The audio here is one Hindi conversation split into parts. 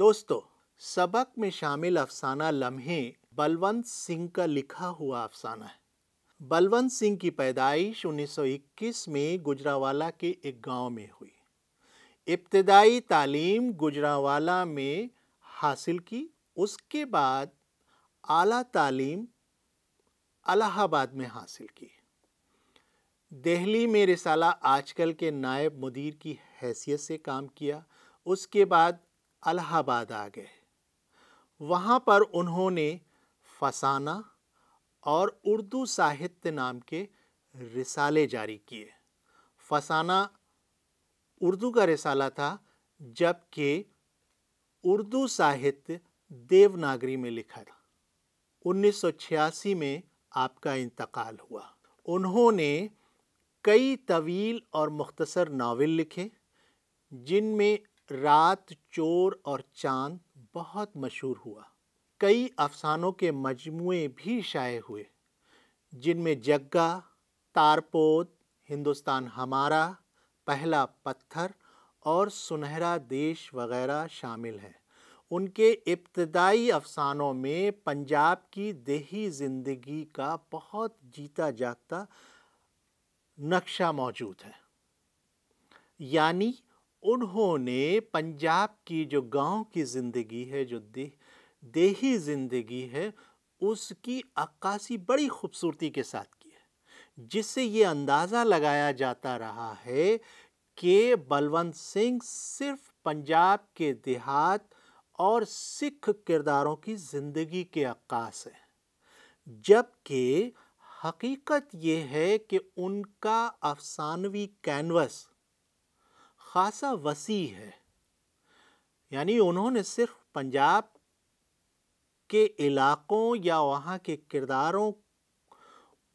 दोस्तों सबक में शामिल अफसाना लम्हे बलवंत सिंह का लिखा हुआ अफसाना है बलवंत सिंह की पैदाइश 1921 में गुजरावाला के एक गांव में हुई इब्तदाई तालीम गुजरावाला में हासिल की उसके बाद आला तालीम अलाहाबाद में हासिल की दिल्ली में रिसाला आजकल के नायब मुदीर की हैसियत से काम किया उसके बाद अलाहाबाद आ गए वहाँ पर उन्होंने फसाना और उर्दू साहित्य नाम के रिसाले जारी किए फसाना उर्दू का रिसाला था जबकि उर्दू साहित्य देवनागरी में लिखा था 1986 में आपका इंतकाल हुआ उन्होंने कई तवील और मुख्तसर नावल लिखे जिनमें रात चोर और चांद बहुत मशहूर हुआ कई अफसानों के मजमुए भी शाये हुए जिनमें जग्गा तारपोत हिंदुस्तान हमारा पहला पत्थर और सुनहरा देश वगैरह शामिल हैं उनके इब्तदाई अफसानों में पंजाब की देही ज़िंदगी का बहुत जीता जागता नक्शा मौजूद है यानी उन्होंने पंजाब की जो गांव की ज़िंदगी है जो दे, देही ज़िंदगी है उसकी अक्कासी बड़ी खूबसूरती के साथ की है जिससे ये अंदाज़ा लगाया जाता रहा है कि बलवंत सिंह सिर्फ पंजाब के देहात और सिख किरदारों की ज़िंदगी के अक्कास हैं जबकि हकीकत ये है कि उनका अफसानवी कैनवस खासा वसी है यानी उन्होंने सिर्फ पंजाब के इलाकों या वहाँ के किरदारों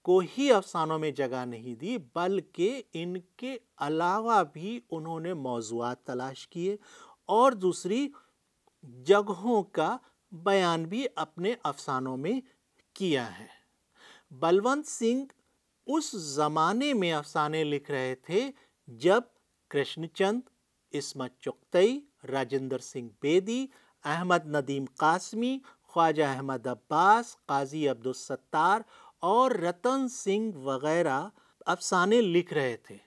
को ही अफसानों में जगह नहीं दी बल्कि इनके अलावा भी उन्होंने मौजूद तलाश किए और दूसरी जगहों का बयान भी अपने अफसानों में किया है बलवंत सिंह उस ज़माने में अफसाने लिख रहे थे जब कृष्णचंद इसमत चुगतई राजेंद्र सिंह बेदी अहमद नदीम कासमी ख्वाजा अहमद अब्बास काजी अब्दुलसत्तार और रतन सिंह वगैरह अफसाने लिख रहे थे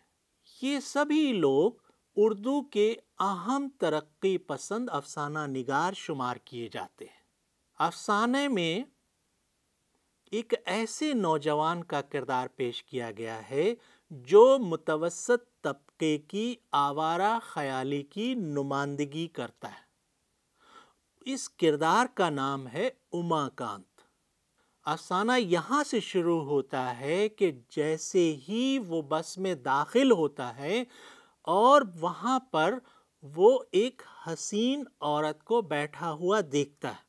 ये सभी लोग उर्दू के अहम तरक्की पसंद अफसाना निगार शुमार किए जाते हैं अफसाने में एक ऐसे नौजवान का किरदार पेश किया गया है जो मुतवसत तब मक्के की आवारा ख्याली की नुमाइंदगी करता है इस किरदार का नाम है उमाकांत अफसाना यहाँ से शुरू होता है कि जैसे ही वो बस में दाखिल होता है और वहाँ पर वो एक हसीन औरत को बैठा हुआ देखता है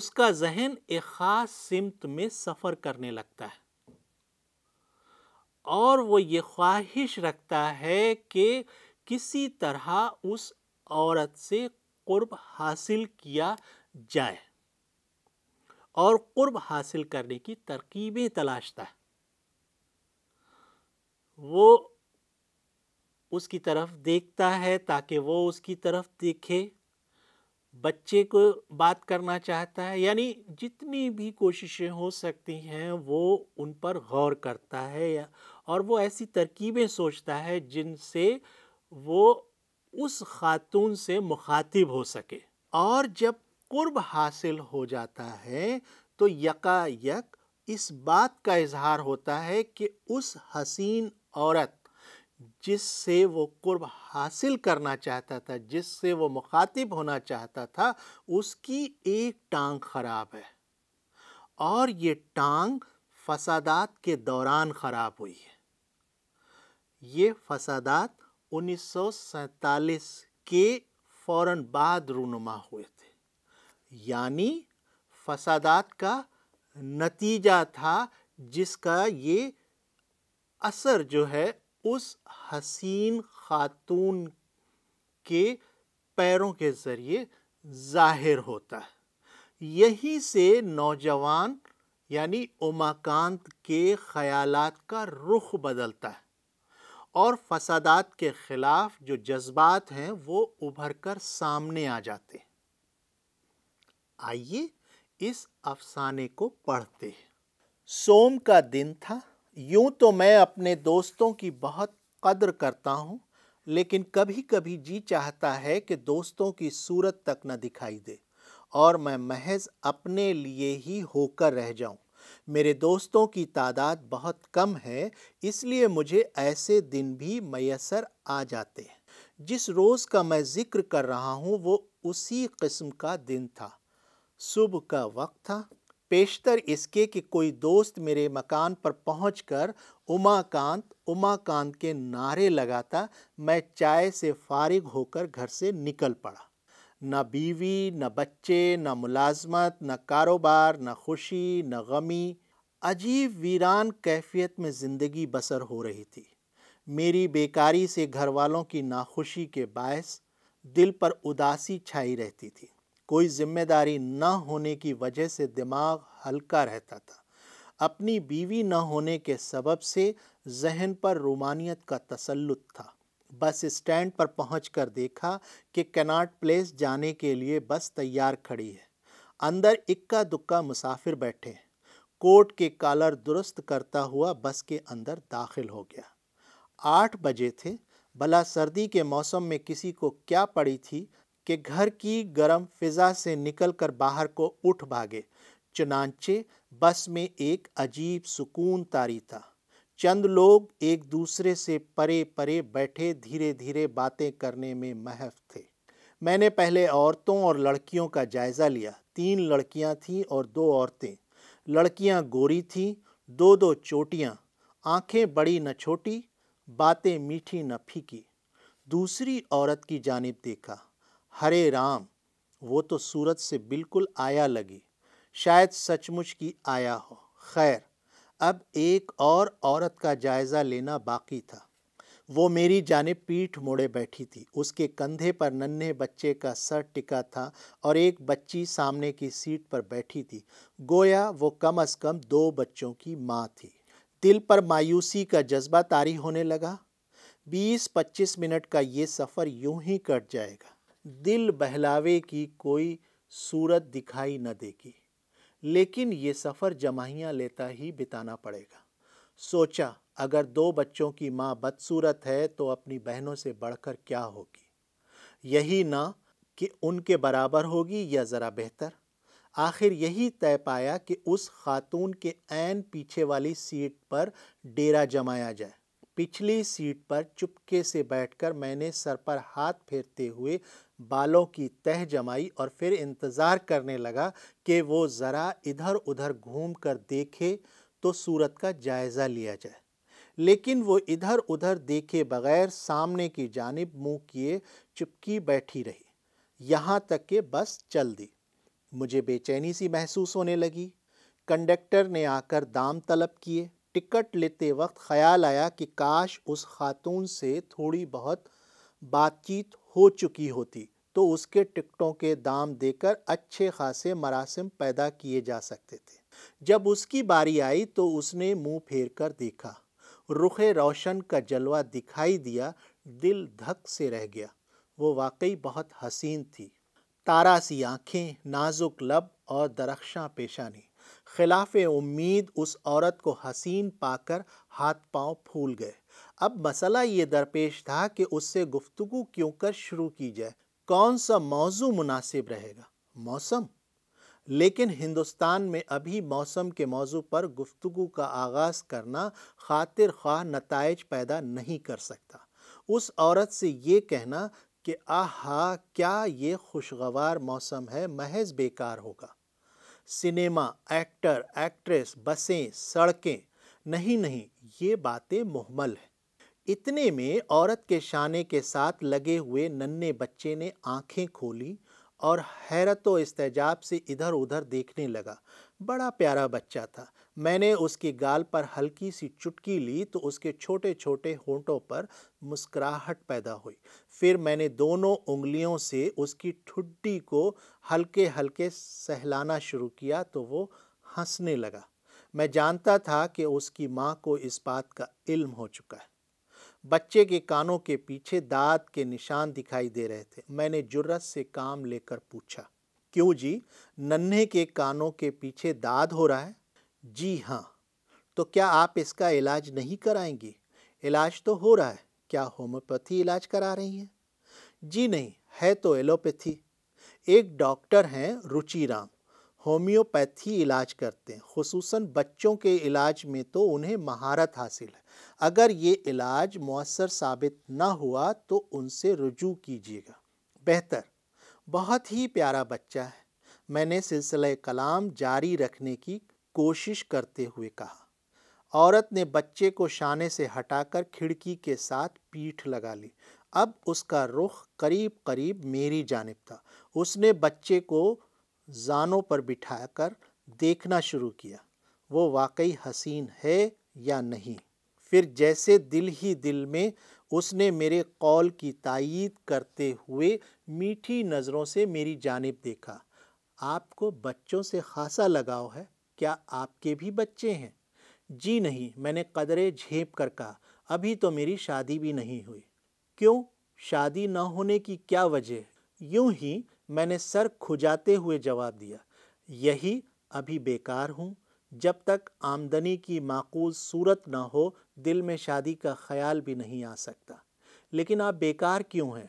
उसका जहन एक ख़ास सिमत में सफ़र करने लगता है और वो ये ख्वाहिश रखता है कि किसी तरह उस औरत से कुर्ब हासिल किया जाए और कुर्ब हासिल करने की तरकीबें तलाशता है वो उसकी तरफ देखता है ताकि वो उसकी तरफ देखे बच्चे को बात करना चाहता है यानी जितनी भी कोशिशें हो सकती हैं वो उन पर गौर करता है या और वो ऐसी तरकीबें सोचता है जिनसे वो उस खातून से मुखातिब हो सके और जब कुर्ब हासिल हो जाता है तो यकायक इस बात का इजहार होता है कि उस हसीन औरत जिससे वो कुर्ब हासिल करना चाहता था जिससे वो मुखातिब होना चाहता था उसकी एक टांग ख़राब है और ये टांग फसादात के दौरान ख़राब हुई है ये फसादात उन्नीस के फौरन बाद रूनुमा हुए थे यानी फसादात का नतीजा था जिसका ये असर जो है उस हसीन खातून के पैरों के ज़रिए ज़ाहिर होता है यहीं से नौजवान यानी उमाकांत के ख्यालात का रुख बदलता है और फसादात के ख़िलाफ़ जो जज्बात हैं वो उभर कर सामने आ जाते हैं आइए इस अफसाने को पढ़ते हैं सोम का दिन था यूं तो मैं अपने दोस्तों की बहुत कदर करता हूं, लेकिन कभी कभी जी चाहता है कि दोस्तों की सूरत तक न दिखाई दे और मैं महज अपने लिए ही होकर रह जाऊं। मेरे दोस्तों की तादाद बहुत कम है इसलिए मुझे ऐसे दिन भी मैसर आ जाते हैं जिस रोज़ का मैं ज़िक्र कर रहा हूँ वो उसी किस्म का दिन था सुबह का वक्त था पेशतर इसके कि कोई दोस्त मेरे मकान पर कर उमाकांत उमाकांत के नारे लगाता मैं चाय से फारिग होकर घर से निकल पड़ा ना बीवी न बच्चे न मुलाजमत न कारोबार न खुशी न गमी अजीब वीरान कैफियत में ज़िंदगी बसर हो रही थी मेरी बेकारी से घर वालों की नाखुशी के बायस दिल पर उदासी छाई रहती थी कोई जिम्मेदारी न होने की वजह से दिमाग हल्का रहता था अपनी बीवी न होने के सबब से जहन पर रोमानियत का तसल्लुत था बस स्टैंड पर पहुँच देखा कि कनाट प्लेस जाने के लिए बस तैयार खड़ी है अंदर इक्का दुक्का मुसाफिर बैठे हैं कोट के कालर दुरुस्त करता हुआ बस के अंदर दाखिल हो गया आठ बजे थे भला सर्दी के मौसम में किसी को क्या पड़ी थी कि घर की गर्म फिजा से निकल कर बाहर को उठ भागे चुनाचे बस में एक अजीब सुकून तारी था चंद लोग एक दूसरे से परे परे बैठे धीरे धीरे बातें करने में महफ थे मैंने पहले औरतों और लड़कियों का जायज़ा लिया तीन लड़कियां थीं और दो औरतें लड़कियां गोरी थीं दो दो चोटियां आंखें बड़ी न छोटी बातें मीठी न फीकी दूसरी औरत की जानब देखा हरे राम वो तो सूरत से बिल्कुल आया लगी शायद सचमुच की आया हो खैर अब एक और औरत का जायज़ा लेना बाकी था वो मेरी जाने पीठ मोड़े बैठी थी उसके कंधे पर नन्हे बच्चे का सर टिका था और एक बच्ची सामने की सीट पर बैठी थी गोया वो कम अज़ कम दो बच्चों की माँ थी दिल पर मायूसी का जज्बा तारी होने लगा बीस पच्चीस मिनट का ये सफ़र यूं ही कट जाएगा दिल बहलावे की कोई सूरत दिखाई न देगी लेकिन ये सफ़र जमाहियाँ लेता ही बिताना पड़ेगा सोचा अगर दो बच्चों की माँ बदसूरत है तो अपनी बहनों से बढ़कर क्या होगी यही ना कि उनके बराबर होगी या ज़रा बेहतर आखिर यही तय पाया कि उस खातून के ऐन पीछे वाली सीट पर डेरा जमाया जाए पिछली सीट पर चुपके से बैठकर मैंने सर पर हाथ फेरते हुए बालों की तह जमाई और फिर इंतज़ार करने लगा कि वो ज़रा इधर उधर घूम कर देखे तो सूरत का जायज़ा लिया जाए लेकिन वो इधर उधर देखे बगैर सामने की जानब मुँह किए चिपकी बैठी रही यहाँ तक कि बस चल दी मुझे बेचैनी सी महसूस होने लगी कंडक्टर ने आकर दाम तलब किए टिकट लेते वक्त ख्याल आया कि काश उस खातून से थोड़ी बहुत बातचीत हो चुकी होती तो उसके टिकटों के दाम देकर अच्छे खासे मरासम पैदा किए जा सकते थे जब उसकी बारी आई तो उसने मुंह फेर कर देखा रुखे रोशन का जलवा दिखाई दिया दिल धक से रह गया वो वाकई बहुत हसीन थी तारा सी आँखें नाजुक लब और दरख्शां पेशानी खिलाफ उम्मीद उस औरत को हसीन पाकर हाथ पांव फूल गए अब मसला ये दरपेश था कि उससे गुफ्तु क्यों कर शुरू की जाए कौन सा मौजू मुनासिब रहेगा मौसम लेकिन हिंदुस्तान में अभी मौसम के मौजू पर गुफ्तु का आगाज़ करना खातिर खा नतज पैदा नहीं कर सकता उस औरत से ये कहना कि आहा क्या ये खुशगवार मौसम है महज बेकार होगा सिनेमा एक्टर एक्ट्रेस बसें सड़कें नहीं नहीं ये बातें मुहमल हैं इतने में औरत के शाने के साथ लगे हुए नन्हे बच्चे ने आंखें खोली और हैरत व इस्तेजाब से इधर उधर देखने लगा बड़ा प्यारा बच्चा था मैंने उसकी गाल पर हल्की सी चुटकी ली तो उसके छोटे छोटे होंठों पर मुस्कुराहट पैदा हुई फिर मैंने दोनों उंगलियों से उसकी ठुड्डी को हल्के हल्के सहलाना शुरू किया तो वो हंसने लगा मैं जानता था कि उसकी माँ को इस बात का इल्म हो चुका है बच्चे के कानों के पीछे दांत के निशान दिखाई दे रहे थे मैंने जुर्रत से काम लेकर पूछा क्यों जी नन्हे के कानों के पीछे दाद हो रहा है जी हाँ तो क्या आप इसका इलाज नहीं कराएंगे इलाज तो हो रहा है क्या होम्योपैथी इलाज करा रही हैं जी नहीं है तो एलोपैथी एक डॉक्टर हैं रुचि राम होम्योपैथी इलाज करते हैं खसूस बच्चों के इलाज में तो उन्हें महारत हासिल है अगर ये इलाज मौसर साबित ना हुआ तो उनसे रजू कीजिएगा बेहतर बहुत ही प्यारा बच्चा है मैंने सिलसिला कलाम जारी रखने की कोशिश करते हुए कहा औरत ने बच्चे को शाने से हटाकर खिड़की के साथ पीठ लगा ली अब उसका रुख करीब करीब मेरी जानब था उसने बच्चे को जानों पर बिठाकर देखना शुरू किया वो वाकई हसीन है या नहीं फिर जैसे दिल ही दिल में उसने मेरे कौल की तायीद करते हुए मीठी नज़रों से मेरी जानब देखा आपको बच्चों से खासा लगाव है क्या आपके भी बच्चे हैं जी नहीं मैंने कदरे झेप कर कहा अभी तो मेरी शादी भी नहीं हुई क्यों शादी न होने की क्या वजह यूं ही मैंने सर खुजाते हुए जवाब दिया यही अभी बेकार हूँ जब तक आमदनी की माकूल सूरत ना हो दिल में शादी का ख्याल भी नहीं आ सकता लेकिन आप बेकार क्यों हैं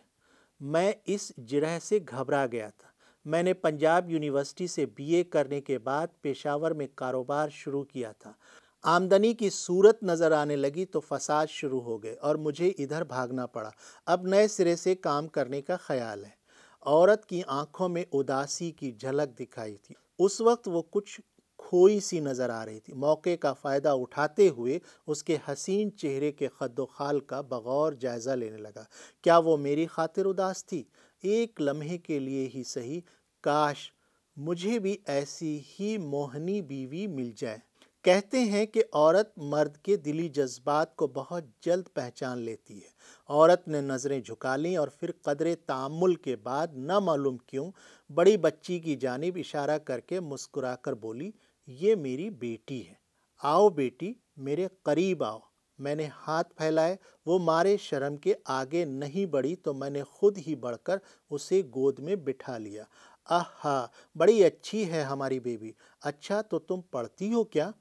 मैं इस जिरह से घबरा गया था मैंने पंजाब यूनिवर्सिटी से बीए करने के बाद पेशावर में कारोबार शुरू किया था आमदनी की सूरत नज़र आने लगी तो फसाद शुरू हो गए और मुझे इधर भागना पड़ा अब नए सिरे से काम करने का ख्याल है औरत की आंखों में उदासी की झलक दिखाई थी उस वक्त वो कुछ खोई सी नज़र आ रही थी मौके का फ़ायदा उठाते हुए उसके हसीन चेहरे के खद खाल का बगौर जायज़ा लेने लगा क्या वो मेरी खातिर उदास थी एक लम्हे के लिए ही सही काश मुझे भी ऐसी ही मोहनी बीवी मिल जाए कहते हैं कि औरत मर्द के दिली जज्बात को बहुत जल्द पहचान लेती है औरत ने नज़रें झुका लीं और फिर कदर तामुल के बाद न मालूम क्यों बड़ी बच्ची की जानब इशारा करके मुस्कुरा कर बोली ये मेरी बेटी है आओ बेटी मेरे करीब आओ मैंने हाथ फैलाए वो मारे शर्म के आगे नहीं बढ़ी तो मैंने खुद ही बढ़कर उसे गोद में बिठा लिया आह बड़ी अच्छी है हमारी बेबी अच्छा तो तुम पढ़ती हो क्या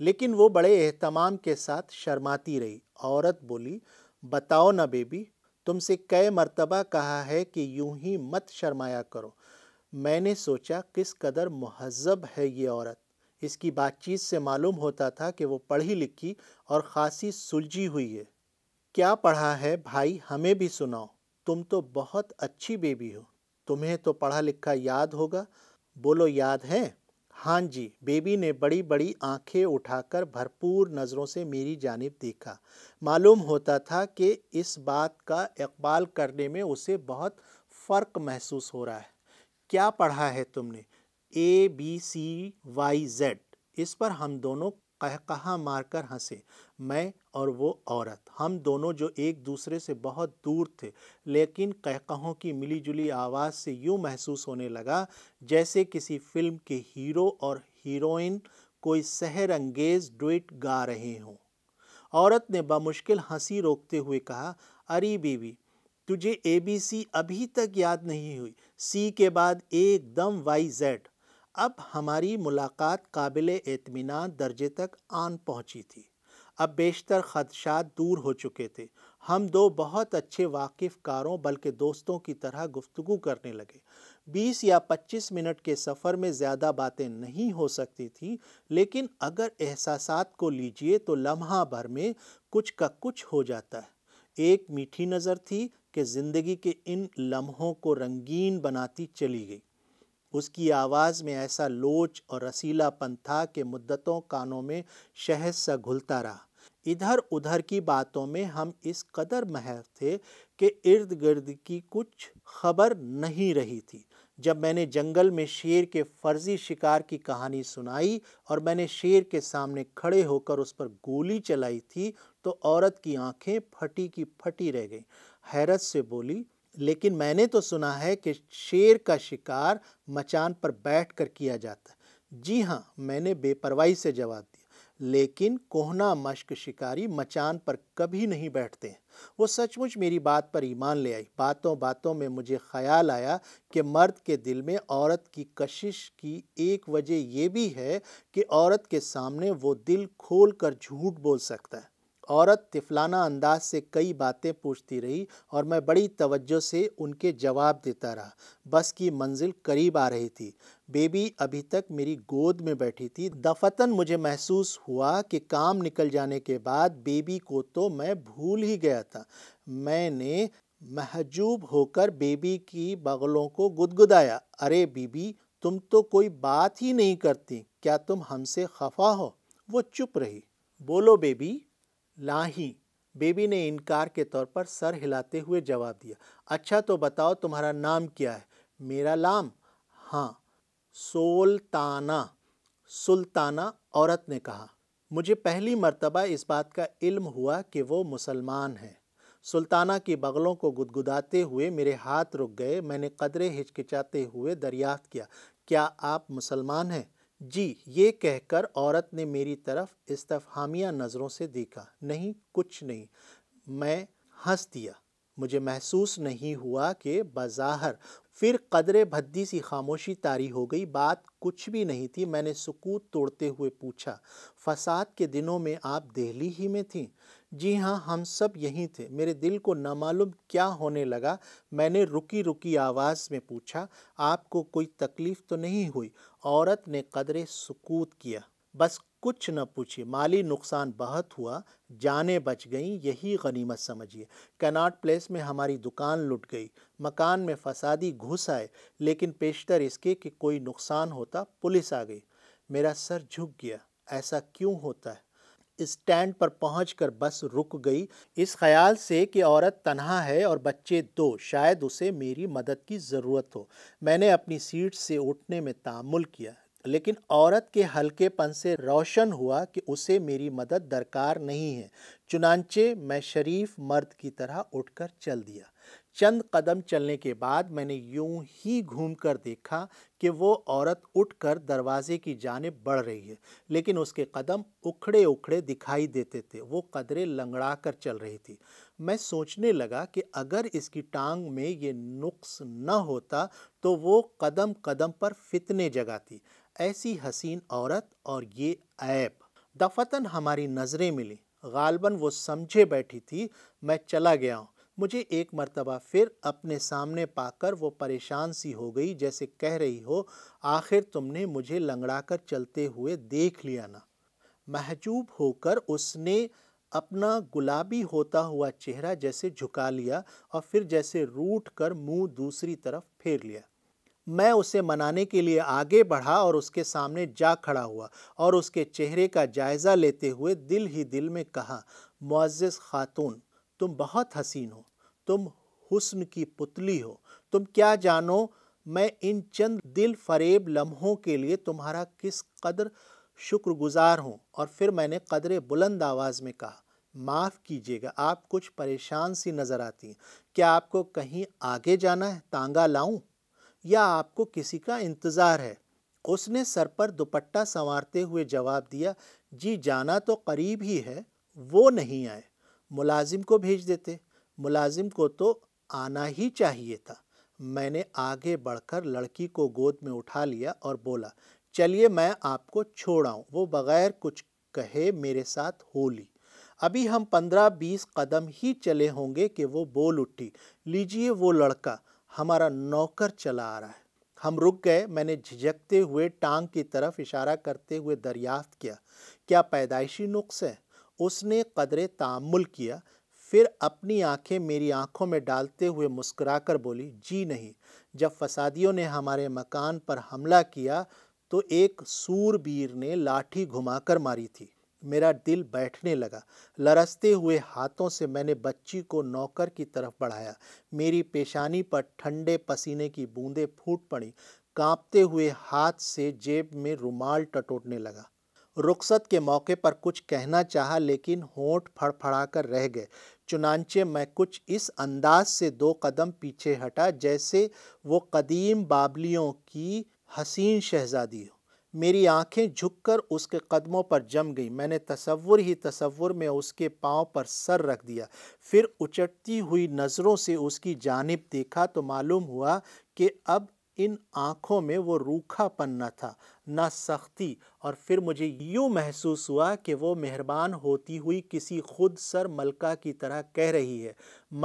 लेकिन वो बड़े एहतमाम के साथ शर्माती रही औरत बोली बताओ ना बेबी तुमसे कई मर्तबा कहा है कि यूं ही मत शर्माया करो मैंने सोचा किस कदर महजब है ये औरत इसकी बातचीत से मालूम होता था कि वो पढ़ी लिखी और ख़ासी सुलझी हुई है क्या पढ़ा है भाई हमें भी सुनाओ तुम तो बहुत अच्छी बेबी हो तुम्हें तो पढ़ा लिखा याद होगा बोलो याद है हाँ जी बेबी ने बड़ी बड़ी आंखें उठाकर भरपूर नज़रों से मेरी जानब देखा मालूम होता था कि इस बात का इकबाल करने में उसे बहुत फ़र्क महसूस हो रहा है क्या पढ़ा है तुमने A B C Y Z इस पर हम दोनों कहकहा मारकर हंसे मैं और वो औरत हम दोनों जो एक दूसरे से बहुत दूर थे लेकिन कहकहों की मिली जुली आवाज़ से यूँ महसूस होने लगा जैसे किसी फिल्म के हीरो और हीरोइन कोई सहर अंगेज डुइट गा रहे हों औरत ने बमुश्किल हंसी रोकते हुए कहा अरे बीवी तुझे ए बी सी अभी तक याद नहीं हुई सी के बाद एकदम वाई जेड अब हमारी मुलाकात काबिल एतमान दर्जे तक आन पहुंची थी अब बेशतर खदशात दूर हो चुके थे हम दो बहुत अच्छे वाकिफ़ कारों बल्कि दोस्तों की तरह गुफ्तु करने लगे बीस या पच्चीस मिनट के सफ़र में ज़्यादा बातें नहीं हो सकती थी लेकिन अगर एहसास को लीजिए तो लम्हा भर में कुछ का कुछ हो जाता है एक मीठी नज़र थी कि ज़िंदगी के इन लम्हों को रंगीन बनाती चली गई उसकी आवाज़ में ऐसा लोच और रसीलापन था कि मुद्दतों कानों में शहद सा घुलता रहा इधर उधर की बातों में हम इस कदर महव थे कि इर्द गिर्द की कुछ खबर नहीं रही थी जब मैंने जंगल में शेर के फर्जी शिकार की कहानी सुनाई और मैंने शेर के सामने खड़े होकर उस पर गोली चलाई थी तो औरत की आंखें फटी की फटी रह गई हैरत से बोली लेकिन मैंने तो सुना है कि शेर का शिकार मचान पर बैठ कर किया जाता है जी हाँ मैंने बेपरवाही से जवाब दिया लेकिन कोहना मश्क शिकारी मचान पर कभी नहीं बैठते हैं वो सचमुच मेरी बात पर ईमान ले आई बातों बातों में मुझे ख्याल आया कि मर्द के दिल में औरत की कशिश की एक वजह यह भी है कि औरत के सामने वो दिल खोल कर झूठ बोल सकता है औरत तिफलाना अंदाज से कई बातें पूछती रही और मैं बड़ी तवज्जो से उनके जवाब देता रहा बस की मंजिल करीब आ रही थी बेबी अभी तक मेरी गोद में बैठी थी दफतन मुझे महसूस हुआ कि काम निकल जाने के बाद बेबी को तो मैं भूल ही गया था मैंने महजूब होकर बेबी की बगलों को गुदगुदाया अरे बीबी तुम तो कोई बात ही नहीं करती क्या तुम हमसे खफा हो वो चुप रही बोलो बेबी लाही बेबी ने इनकार के तौर पर सर हिलाते हुए जवाब दिया अच्छा तो बताओ तुम्हारा नाम क्या है मेरा नाम हाँ सोल्ताना सुल्ताना औरत ने कहा मुझे पहली मर्तबा इस बात का इल्म हुआ कि वो मुसलमान है सुल्ताना की बगलों को गुदगुदाते हुए मेरे हाथ रुक गए मैंने कदरे हिचकिचाते हुए दरियाफ्त किया क्या आप मुसलमान हैं जी ये कहकर औरत ने मेरी तरफ इस्तफहामिया नज़रों से देखा नहीं कुछ नहीं मैं हंस दिया मुझे महसूस नहीं हुआ कि बज़ाहर फिर कदरे भद्दी सी खामोशी तारी हो गई बात कुछ भी नहीं थी मैंने सुकूत तोड़ते हुए पूछा फसाद के दिनों में आप दिल्ली ही में थीं जी हाँ हम सब यहीं थे मेरे दिल को नामालूम क्या होने लगा मैंने रुकी रुकी आवाज़ में पूछा आपको कोई तकलीफ़ तो नहीं हुई औरत ने कदरे सुकूत किया बस कुछ न पूछिए माली नुकसान बहुत हुआ जाने बच गई यही गनीमत समझिए कनाट प्लेस में हमारी दुकान लुट गई मकान में फसादी घुस आए लेकिन पेशतर इसके कि कोई नुकसान होता पुलिस आ गई मेरा सर झुक गया ऐसा क्यों होता है स्टैंड पर पहुँच बस रुक गई इस ख्याल से कि औरत तनहा है और बच्चे दो शायद उसे मेरी मदद की ज़रूरत हो मैंने अपनी सीट से उठने में तामुल किया लेकिन औरत के हल्केपन से रोशन हुआ कि उसे मेरी मदद दरकार नहीं है चुनानचे मैं शरीफ मर्द की तरह उठकर चल दिया चंद कदम चलने के बाद मैंने यूं ही घूमकर देखा कि वो औरत उठकर दरवाजे की जानब बढ़ रही है लेकिन उसके कदम उखड़े उखड़े दिखाई देते थे वो कदरे लंगड़ा कर चल रही थी मैं सोचने लगा कि अगर इसकी टांग में ये नुक्स न होता तो वो कदम कदम पर फितने जगाती ऐसी हसीन औरत और ये ऐप दफतन हमारी नज़रें मिली गालबन वो समझे बैठी थी मैं चला गया हूँ मुझे एक मर्तबा फिर अपने सामने पाकर वो परेशान सी हो गई जैसे कह रही हो आखिर तुमने मुझे लंगड़ा कर चलते हुए देख लिया ना महजूब होकर उसने अपना गुलाबी होता हुआ चेहरा जैसे झुका लिया और फिर जैसे रूट कर मुँह दूसरी तरफ फेर लिया मैं उसे मनाने के लिए आगे बढ़ा और उसके सामने जा खड़ा हुआ और उसके चेहरे का जायज़ा लेते हुए दिल ही दिल में कहा मुआज़ ख़ातून तुम बहुत हसीन हो तुम हुस्न की पुतली हो तुम क्या जानो मैं इन चंद दिल फरेब लम्हों के लिए तुम्हारा किस कदर शुक्रगुजार हूँ और फिर मैंने कदर बुलंद आवाज़ में कहा माफ़ कीजिएगा आप कुछ परेशान सी नज़र आती हैं क्या आपको कहीं आगे जाना है तांगा लाऊं या आपको किसी का इंतज़ार है उसने सर पर दुपट्टा संवारते हुए जवाब दिया जी जाना तो करीब ही है वो नहीं आए मुलाजिम को भेज देते मुलाजिम को तो आना ही चाहिए था मैंने आगे बढ़कर लड़की को गोद में उठा लिया और बोला चलिए मैं आपको छोड़ आऊँ वो बग़ैर कुछ कहे मेरे साथ हो ली अभी हम पंद्रह बीस कदम ही चले होंगे कि वो बोल उठी लीजिए वो लड़का हमारा नौकर चला आ रहा है हम रुक गए मैंने झिझकते हुए टांग की तरफ इशारा करते हुए दरियाफ्त किया क्या पैदाइशी नुख्स है उसने कदर तामुल किया फिर अपनी आंखें मेरी आंखों में डालते हुए मुस्कुराकर बोली जी नहीं जब फसादियों ने हमारे मकान पर हमला किया तो एक सूरबीर ने लाठी घुमाकर मारी थी मेरा दिल बैठने लगा लरसते हुए हाथों से मैंने बच्ची को नौकर की तरफ बढ़ाया मेरी पेशानी पर ठंडे पसीने की बूंदें फूट पड़ी कांपते हुए हाथ से जेब में रुमाल टटोटने लगा रुखसत के मौके पर कुछ कहना चाहा लेकिन होंठ कर रह गए चुनाचे मैं कुछ इस अंदाज से दो कदम पीछे हटा जैसे वो कदीम बाबलियों की हसीन शहजादी हो मेरी आंखें झुककर उसके कदमों पर जम गई मैंने तसव्वुर ही तसवुर में उसके पाँव पर सर रख दिया फिर उचटती हुई नज़रों से उसकी जानब देखा तो मालूम हुआ कि अब इन आँखों में वो रूखा पन्ना था ना सख्ती और फिर मुझे यूँ महसूस हुआ कि वो मेहरबान होती हुई किसी खुद सर मलका की तरह कह रही है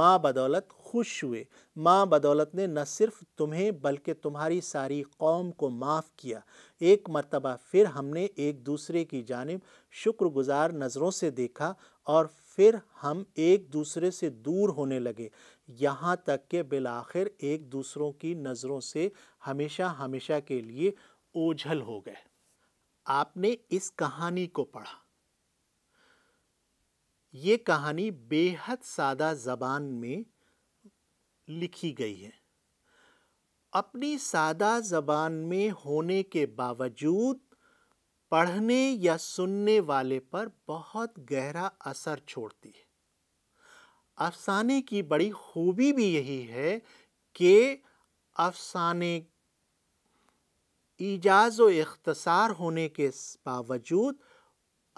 माँ बदौलत खुश हुए माँ बदौलत ने न सिर्फ तुम्हें बल्कि तुम्हारी सारी कौम को माफ़ किया एक मरतबा फिर हमने एक दूसरे की जानब शुक्रगुजार नज़रों से देखा और फिर हम एक दूसरे से दूर होने लगे यहाँ तक कि आखिर एक दूसरों की नज़रों से हमेशा हमेशा के लिए ओझल हो गए आपने इस कहानी को पढ़ा ये कहानी बेहद सादा ज़बान में लिखी गई है अपनी सादा ज़बान में होने के बावजूद पढ़ने या सुनने वाले पर बहुत गहरा असर छोड़ती है अफसाने की बड़ी खूबी भी यही है कि अफसाने ईजाज व इख्तसार होने के बावजूद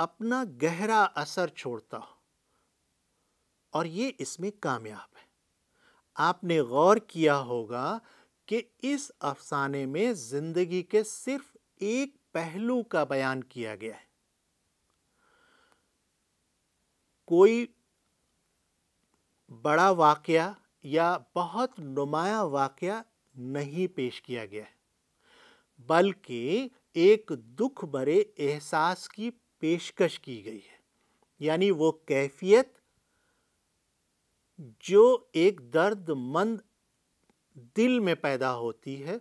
अपना गहरा असर छोड़ता हो और ये इसमें कामयाब आपने गौर किया होगा कि इस अफसाने में जिंदगी के सिर्फ एक पहलू का बयान किया गया है कोई बड़ा वाकया या बहुत नुमाया वाकया नहीं पेश किया गया है बल्कि एक दुख भरे एहसास की पेशकश की गई है यानी वो कैफियत जो एक दर्दमंद दिल में पैदा होती है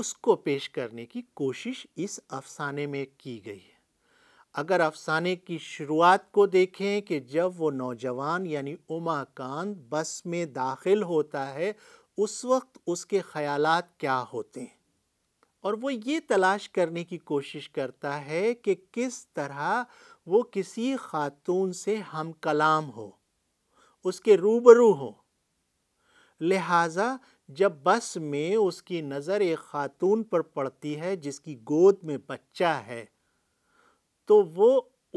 उसको पेश करने की कोशिश इस अफसाने में की गई है अगर अफसाने की शुरुआत को देखें कि जब वो नौजवान यानी कान बस में दाखिल होता है उस वक्त उसके ख्यालात क्या होते हैं और वो ये तलाश करने की कोशिश करता है कि किस तरह वो किसी खातून से हम कलाम हो उसके रूबरू हो लिहाजा जब बस में उसकी नज़र एक ख़ातून पर पड़ती है जिसकी गोद में बच्चा है तो वो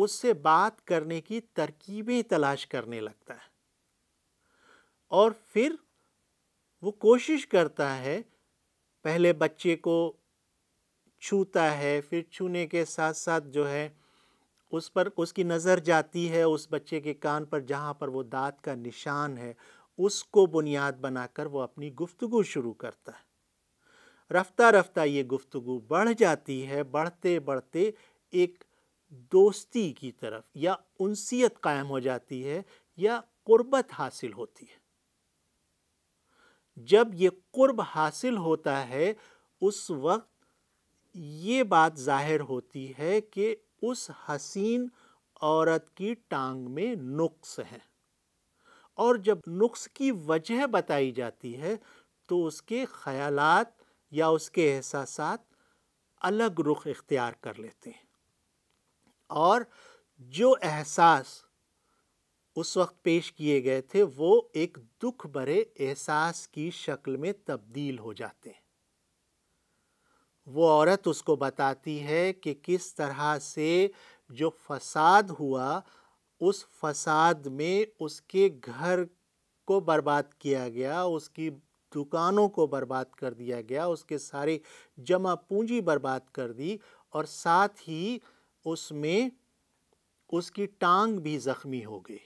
उससे बात करने की तरकीबें तलाश करने लगता है और फिर वो कोशिश करता है पहले बच्चे को छूता है फिर छूने के साथ साथ जो है उस पर उसकी नज़र जाती है उस बच्चे के कान पर जहाँ पर वो दांत का निशान है उसको बुनियाद बनाकर वो अपनी गुफ्तु शुरू करता है रफ्ता रफ्ता ये गुफ्तु बढ़ जाती है बढ़ते बढ़ते एक दोस्ती की तरफ या उनसीत कायम हो जाती है या कुर्बत हासिल होती है जब ये कुर्ब हासिल होता है उस वक्त ये बात जाहिर होती है कि उस हसीन औरत की टांग में नुक्स है और जब नुक्स की वजह बताई जाती है तो उसके ख्यालात या उसके एहसास अलग रुख इख्तियार कर लेते हैं और जो एहसास उस वक्त पेश किए गए थे वो एक दुख भरे एहसास की शक्ल में तब्दील हो जाते हैं वो औरत उसको बताती है कि किस तरह से जो फसाद हुआ उस फसाद में उसके घर को बर्बाद किया गया उसकी दुकानों को बर्बाद कर दिया गया उसके सारे जमा पूंजी बर्बाद कर दी और साथ ही उसमें उसकी टांग भी ज़ख्मी हो गई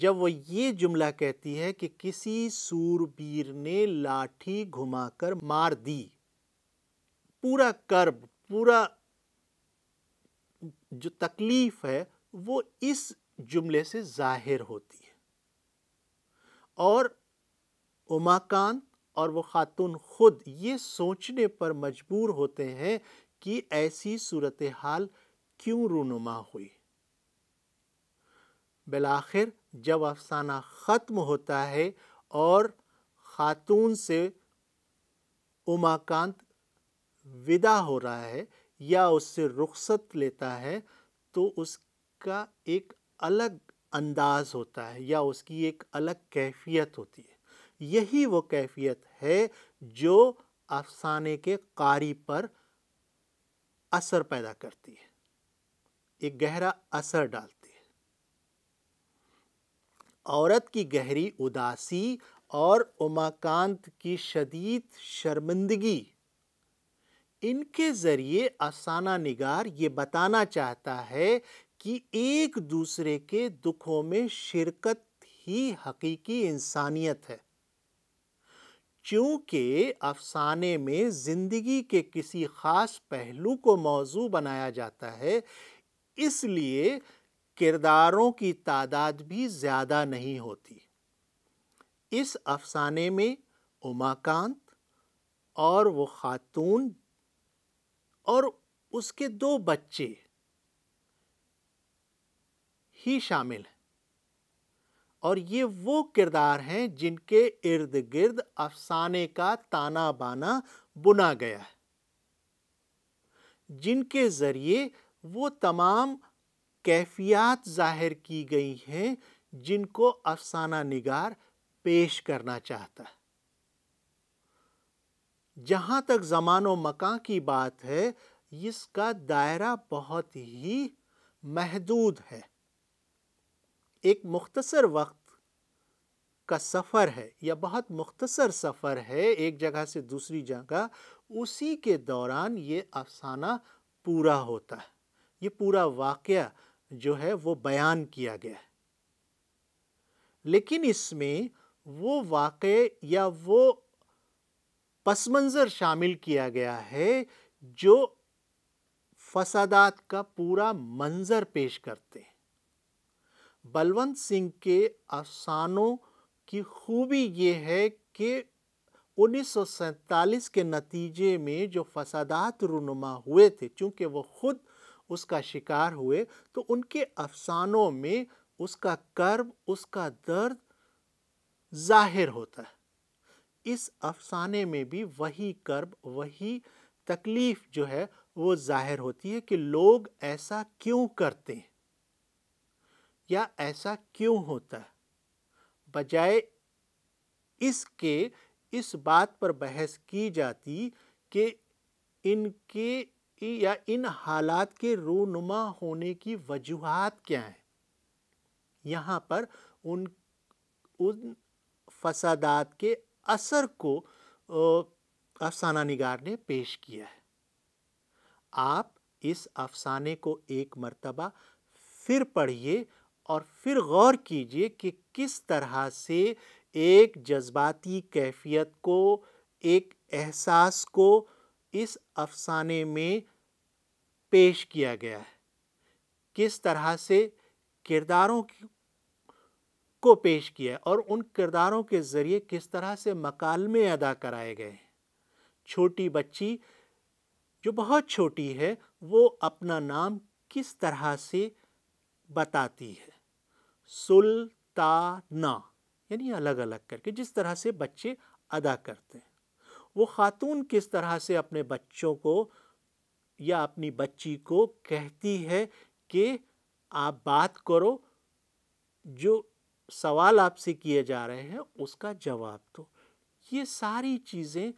जब वो ये जुमला कहती है कि किसी सूरबीर ने लाठी घुमाकर मार दी पूरा कर्ब पूरा जो तकलीफ है वो इस जुमले से जाहिर होती है और उमाकांत और वो ख़ातून ख़ुद ये सोचने पर मजबूर होते हैं कि ऐसी सूरत हाल क्यों रूनुमा हुई बिलाखिर जब अफसाना ख़त्म होता है और ख़ातून से उमाकांत विदा हो रहा है या उससे रुखसत लेता है तो उसका एक अलग अंदाज होता है या उसकी एक अलग कैफियत होती है यही वो कैफियत है जो अफसाने के कारी पर असर पैदा करती है एक गहरा असर डालती है औरत की गहरी उदासी और उमाकांत की शदीद शर्मिंदगी इनके ज़रिए अफसाना निगार ये बताना चाहता है कि एक दूसरे के दुखों में शिरकत ही हकीकी इंसानियत है क्योंकि अफसाने में ज़िंदगी के किसी ख़ास पहलू को मौजू बनाया जाता है इसलिए किरदारों की तादाद भी ज़्यादा नहीं होती इस अफसाने में उमाकांत और वो खातून और उसके दो बच्चे ही शामिल हैं और ये वो किरदार हैं जिनके इर्द गिर्द अफसाने का ताना बाना बुना गया है जिनके ज़रिए वो तमाम कैफियात जाहिर की गई हैं जिनको अफसाना निगार पेश करना चाहता है जहाँ तक ज़मान व की बात है इसका दायरा बहुत ही महदूद है एक मुख्तसर वक्त का सफ़र है या बहुत मुख्तसर सफ़र है एक जगह से दूसरी जगह उसी के दौरान ये अफसाना पूरा होता है ये पूरा वाक़ जो है वो बयान किया गया है लेकिन इसमें वो वाक़ या वो पस मंज़र शामिल किया गया है जो फसादात का पूरा मंज़र पेश करते हैं बलवंत सिंह के अफसानों की खूबी ये है कि उन्नीस के नतीजे में जो फसादात रुनुमा हुए थे चूँकि वो ख़ुद उसका शिकार हुए तो उनके अफसानों में उसका कर्ब उसका दर्द ज़ाहिर होता है इस अफसाने में भी वही कर्ब वही तकलीफ जो है वो जाहिर होती है कि लोग ऐसा क्यों करते हैं या ऐसा क्यों होता है बजाय इसके इस बात पर बहस की जाती कि इनके या इन हालात के रूनुमा होने की वजूहत क्या हैं यहाँ पर उन उन फसादात के असर को अफसाना निगार ने पेश किया है आप इस अफसाने को एक मर्तबा फिर पढ़िए और फिर गौर कीजिए कि किस तरह से एक जज्बाती कैफियत को एक एहसास को इस अफसाने में पेश किया गया है किस तरह से किरदारों को पेश किया और उन किरदारों के ज़रिए किस तरह से मकालमे अदा कराए गए छोटी बच्ची जो बहुत छोटी है वो अपना नाम किस तरह से बताती है सुल्ताना यानी अलग अलग करके जिस तरह से बच्चे अदा करते हैं वो ख़ातून किस तरह से अपने बच्चों को या अपनी बच्ची को कहती है कि आप बात करो जो सवाल आपसे किए जा रहे हैं उसका जवाब दो ये सारी चीज़ें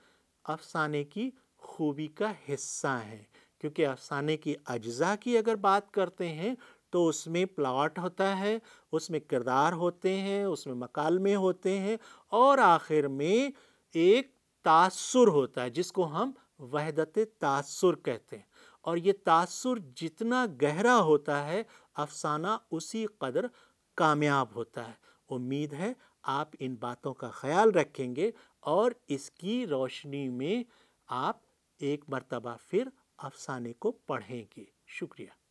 अफसाने की खूबी का हिस्सा हैं क्योंकि अफसाने की अज्जा की अगर बात करते हैं तो उसमें प्लाट होता है उसमें किरदार होते हैं उसमें मकालमे होते हैं और आखिर में एक तासुर होता है जिसको हम वहदत तासुर कहते हैं और ये तासुर जितना गहरा होता है अफसाना उसी कदर कामयाब होता है उम्मीद है आप इन बातों का ख्याल रखेंगे और इसकी रोशनी में आप एक मरतबा फिर अफसाने को पढ़ेंगे शुक्रिया